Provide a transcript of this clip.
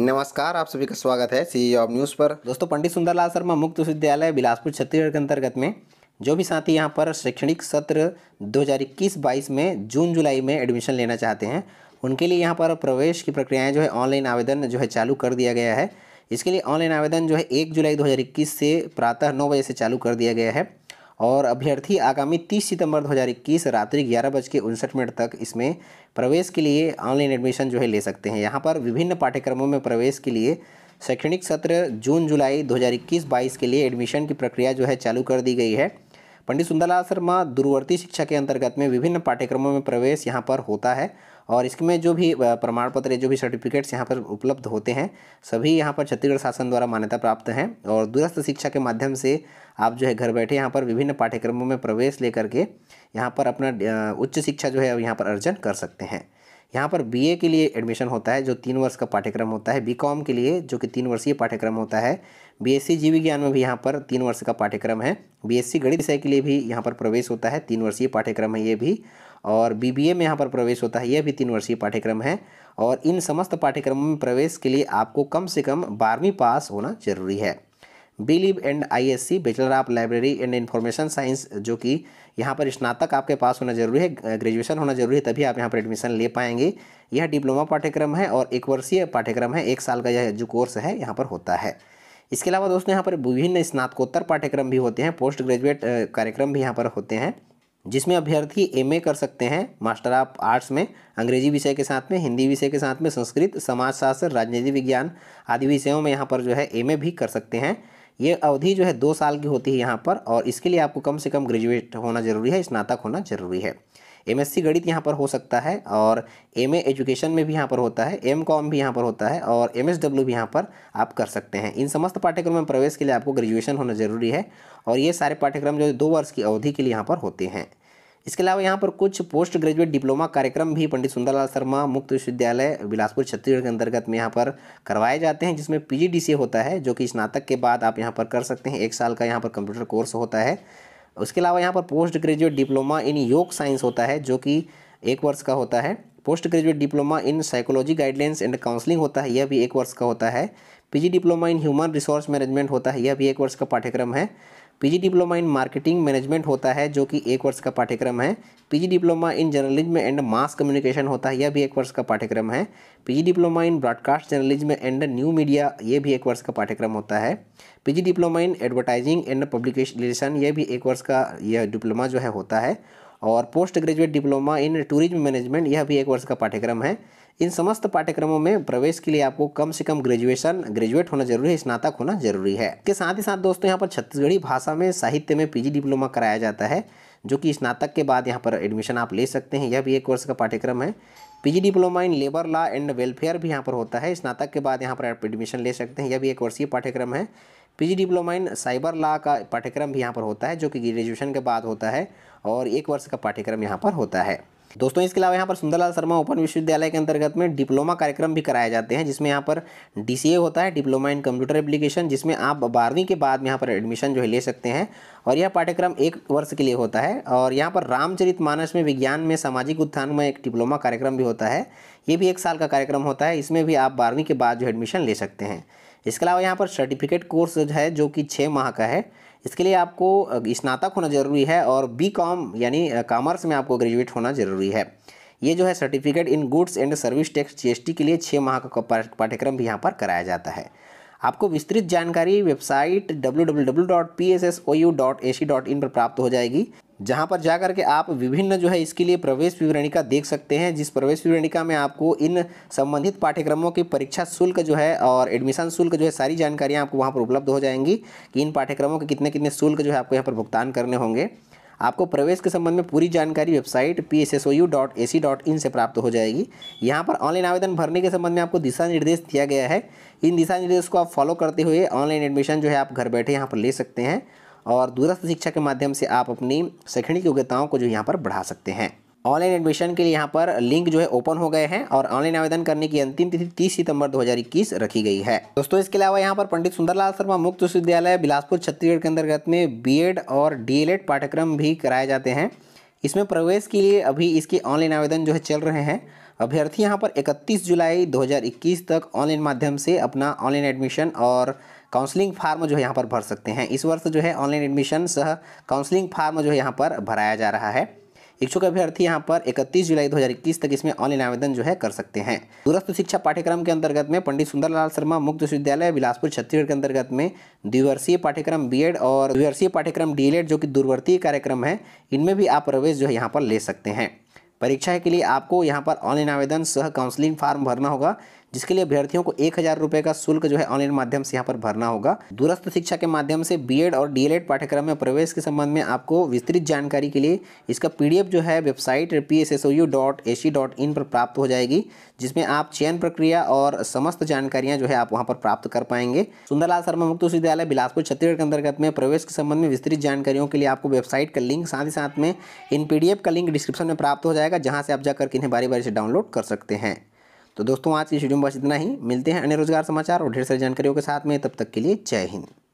नमस्कार आप सभी का स्वागत है सी ऑफ न्यूज़ पर दोस्तों पंडित सुंदरलाल शर्मा मुक्त विश्वविद्यालय बिलासपुर छत्तीसगढ़ के अंतर्गत में जो भी साथी यहाँ पर शैक्षणिक सत्र 2021-22 में जून जुलाई में एडमिशन लेना चाहते हैं उनके लिए यहाँ पर प्रवेश की प्रक्रियाएँ जो है ऑनलाइन आवेदन जो है चालू कर दिया गया है इसके लिए ऑनलाइन आवेदन जो है एक जुलाई दो से प्रातः नौ बजे से चालू कर दिया गया है और अभ्यर्थी आगामी 30 सितंबर 2021 रात्रि ग्यारह बज के उनसठ मिनट तक इसमें प्रवेश के लिए ऑनलाइन एडमिशन जो है ले सकते हैं यहाँ पर विभिन्न पाठ्यक्रमों में प्रवेश के लिए शैक्षणिक सत्र जून जुलाई 2021-22 के लिए एडमिशन की प्रक्रिया जो है चालू कर दी गई है पंडित सुंदरलाल शर्मा दूरवर्ती शिक्षा के अंतर्गत में विभिन्न पाठ्यक्रमों में प्रवेश यहाँ पर होता है और इसमें जो भी प्रमाण पत्र जो भी सर्टिफिकेट्स यहाँ पर उपलब्ध होते हैं सभी यहाँ पर छत्तीसगढ़ शासन द्वारा मान्यता प्राप्त हैं और दूरस्थ शिक्षा के माध्यम से आप जो है घर बैठे यहाँ पर विभिन्न पाठ्यक्रमों में प्रवेश लेकर के यहाँ पर अपना उच्च शिक्षा जो है यहाँ पर अर्जन कर सकते हैं यहाँ पर बीए के लिए एडमिशन होता है जो तीन वर्ष का पाठ्यक्रम होता है बीकॉम के लिए जो कि तीन वर्षीय पाठ्यक्रम होता है बीएससी जीव विज्ञान में भी यहाँ पर तीन वर्ष का पाठ्यक्रम है बीएससी गणित विषय के लिए भी यहाँ पर प्रवेश होता है तीन वर्षीय पाठ्यक्रम है ये भी और बीबीए में यहाँ पर प्रवेश होता है यह भी तीन वर्षीय पाठ्यक्रम है और इन समस्त पाठ्यक्रमों में प्रवेश के लिए आपको कम से कम बारहवीं पास होना जरूरी है बिलीव and ISC bachelor of library and information science जो कि यहाँ पर स्नातक आपके पास होना जरूरी है ग्रेजुएशन होना जरूरी है तभी आप यहाँ पर एडमिशन ले पाएंगे यह डिप्लोमा पाठ्यक्रम है और एक वर्षीय पाठ्यक्रम है एक साल का यह जो कोर्स है यहाँ पर होता है इसके अलावा दोस्तों यहाँ पर विभिन्न स्नातकोत्तर पाठ्यक्रम भी होते हैं पोस्ट ग्रेजुएट कार्यक्रम भी यहाँ पर होते हैं जिसमें अभ्यर्थी एमए कर सकते हैं मास्टर ऑफ आर्ट्स में अंग्रेजी विषय के साथ में हिंदी विषय के साथ में संस्कृत समाजशास्त्र राजनीति विज्ञान आदि विषयों में यहाँ पर जो है एमए भी कर सकते हैं ये अवधि जो है दो साल की होती है यहाँ पर और इसके लिए आपको कम से कम ग्रेजुएट होना जरूरी है स्नातक होना जरूरी है एमएससी गणित यहाँ पर हो सकता है और एम एजुकेशन में भी यहाँ पर होता है एम कॉम भी यहाँ पर होता है और एम भी यहाँ पर आप कर सकते हैं इन समस्त पाठ्यक्रम में प्रवेश के लिए आपको ग्रेजुएशन होना जरूरी है और ये सारे पाठ्यक्रम जो दो वर्ष की अवधि के लिए यहाँ पर होते हैं इसके अलावा यहाँ पर कुछ पोस्ट ग्रेजुएट डिप्लोमा कार्यक्रम भी पंडित सुंदरलाल शर्मा मुक्त विश्वविद्यालय बिलासपुर छत्तीसगढ़ के अंतर्गत में यहाँ पर करवाए जाते हैं जिसमें पीजीडीसीए होता है जो कि स्नातक के बाद आप यहाँ पर कर सकते हैं एक साल का यहाँ पर कंप्यूटर कोर्स होता है उसके अलावा यहाँ पर पोस्ट ग्रेजुएट डिप्लोमा इन योग साइंस होता है जो कि एक वर्ष का होता है post graduate diploma in psychology guidelines and counselling होता है यह भी एक वर्ष का होता है PG diploma in human resource management होता है यह भी एक वर्ष का पाठ्यक्रम है PG diploma in marketing management होता है जो कि एक वर्ष का पाठ्यक्रम है PG diploma in journalism and mass communication होता है यह भी एक वर्ष का पाठ्यक्रम है PG diploma in broadcast journalism and new media ये भी एक वर्ष का पाठ्यक्रम होता है PG diploma in advertising and publication relation ये भी एक वर्ष का यह डिप्लोमा जो है होता है और post graduate diploma in tourism management यह भी एक वर्ष का पाठ्यक्रम है इन समस्त पाठ्यक्रमों में प्रवेश के लिए आपको कम से कम ग्रेजुएशन ग्रेजुएट होना जरूरी है स्नातक होना जरूरी है के साथ ही साथ दोस्तों यहाँ पर छत्तीसगढ़ी भाषा में साहित्य में पीजी डिप्लोमा कराया जाता है जो कि स्नातक के बाद यहाँ पर एडमिशन आप ले सकते हैं यह भी एक वर्ष का पाठ्यक्रम है PG diploma in labour law and welfare भी यहाँ पर होता है स्नातक के बाद यहाँ पर आप एडमिशन ले सकते हैं यह भी एक वर्षीय पाठ्यक्रम है PG diploma in cyber law का पाठ्यक्रम भी यहाँ पर होता है जो कि ग्रेजुएशन के बाद होता है और एक वर्ष का पाठ्यक्रम यहाँ पर होता है दोस्तों इसके अलावा यहाँ पर सुंदरलाल शर्मा ओपन विश्वविद्यालय के अंतर्गत में डिप्लोमा कार्यक्रम भी कराए जाते हैं जिसमें यहाँ पर डी होता है डिप्लोमा इन कंप्यूटर एप्लीकेशन जिसमें आप बारहवीं के बाद यहाँ पर एडमिशन जो है ले सकते हैं और यह पाठ्यक्रम एक वर्ष के लिए होता है और यहाँ पर रामचरित मानस में विज्ञान में सामाजिक उत्थान में एक डिप्लोमा कार्यक्रम भी होता है ये भी एक साल का कार्यक्रम होता है इसमें भी आप बारहवीं के बाद जो एडमिशन ले सकते हैं इसके अलावा यहाँ पर सर्टिफिकेट कोर्स जो है जो कि छः माह का है इसके लिए आपको स्नातक होना ज़रूरी है और बी कॉम यानी कॉमर्स में आपको ग्रेजुएट होना ज़रूरी है ये जो है certificate in goods and service tax जी के लिए छः माह का पाठ्यक्रम भी यहाँ पर कराया जाता है आपको विस्तृत जानकारी वेबसाइट डब्ल्यू पर प्राप्त हो जाएगी जहाँ पर जाकर के आप विभिन्न जो है इसके लिए प्रवेश विवरणिका देख सकते हैं जिस प्रवेश विवरणिका में आपको इन संबंधित पाठ्यक्रमों की परीक्षा शुल्क जो है और एडमिशन शुल्क जो है सारी जानकारियाँ आपको वहाँ पर उपलब्ध हो जाएंगी कि इन पाठ्यक्रमों के कितने कितने शुल्क जो है आपको यहाँ पर भुगतान करने होंगे आपको प्रवेश के संबंध में पूरी जानकारी website P S S O U dot A C in से प्राप्त हो जाएगी यहाँ पर ऑनलाइन आवेदन भरने के संबंध में आपको दिशा निर्देश दिया गया है इन दिशा निर्देश को आप फॉलो करते हुए ऑनलाइन एडमिशन जो है आप घर बैठे यहाँ पर ले सकते हैं और दूरस्थ शिक्षा के माध्यम से आप अपनी शैक्षणिक योग्यताओं को जो यहाँ पर बढ़ा सकते हैं ऑनलाइन एडमिशन के लिए यहाँ पर लिंक जो है ओपन हो गए हैं और ऑनलाइन आवेदन करने की अंतिम तिथि 30 सितंबर 2021 रखी गई है दोस्तों इसके अलावा यहाँ पर पंडित सुंदरलाल शर्मा मुक्त विश्वविद्यालय बिलासपुर छत्तीसगढ़ के अंतर्गत में बीएड और डीएलएड पाठ्यक्रम भी कराए जाते हैं इसमें प्रवेश के लिए अभी इसके ऑनलाइन आवेदन जो है चल रहे हैं अभ्यर्थी यहाँ पर इकतीस जुलाई दो तक ऑनलाइन माध्यम से अपना ऑनलाइन एडमिशन और काउंसलिंग फार्म जो है यहाँ पर भर सकते हैं इस वर्ष जो है ऑनलाइन एडमिशन सह काउंसलिंग फार्म जो है यहाँ पर भराया जा रहा है इच्छुक अभ्यर्थी यहाँ पर 31 जुलाई 2021 तक इसमें ऑनलाइन आवेदन जो है कर सकते हैं दूरस्थ शिक्षा पाठ्यक्रम के अंतर्गत में पंडित सुंदरलाल शर्मा मुक्त विश्वविद्यालय बिलासपुर छत्तीसगढ़ के अंतर्गत में द्विवर्षीय पाठ्यक्रम बीएड और द्विवर्षीय पाठ्यक्रम डीएलएड जो कि दूरवर्तीय कार्यक्रम है इनमें भी आप प्रवेश जो है यहाँ पर ले सकते हैं परीक्षा के लिए आपको यहाँ पर ऑनलाइन आवेदन सह काउंसलिंग फार्म भरना होगा जिसके लिए अभ्यर्थियों को एक हज़ार रुपये का शुल्क जो है ऑनलाइन माध्यम से यहाँ पर भरना होगा दूरस्थ शिक्षा के माध्यम से बीएड और डीएलएड पाठ्यक्रम में प्रवेश के संबंध में आपको विस्तृत जानकारी के लिए इसका पीडीएफ जो है वेबसाइट पी पर प्राप्त हो जाएगी जिसमें आप चयन प्रक्रिया और समस्त जानकारियाँ जो है आप वहाँ पर प्राप्त कर पाएंगे सुंदरलाल शर्मा मुक्त विश्वविद्यालय बिलासपुर छत्तीसगढ़ के अंतर्गत में प्रवेश के संबंध में विस्तृत जानकारियों के लिए आपको वेबसाइट का लिंक साथ ही साथ में इन पीडीएफ का लिंक डिस्क्रिप्शन में प्राप्त हो जाएगा जहाँ से आप जाकर इन्हें बारी बारी से डाउनलोड कर सकते हैं तो दोस्तों आज की वीडियो में बस इतना ही मिलते हैं अन्य रोजगार समाचार और ढेर सारी जानकारियों के साथ में तब तक के लिए जय हिंद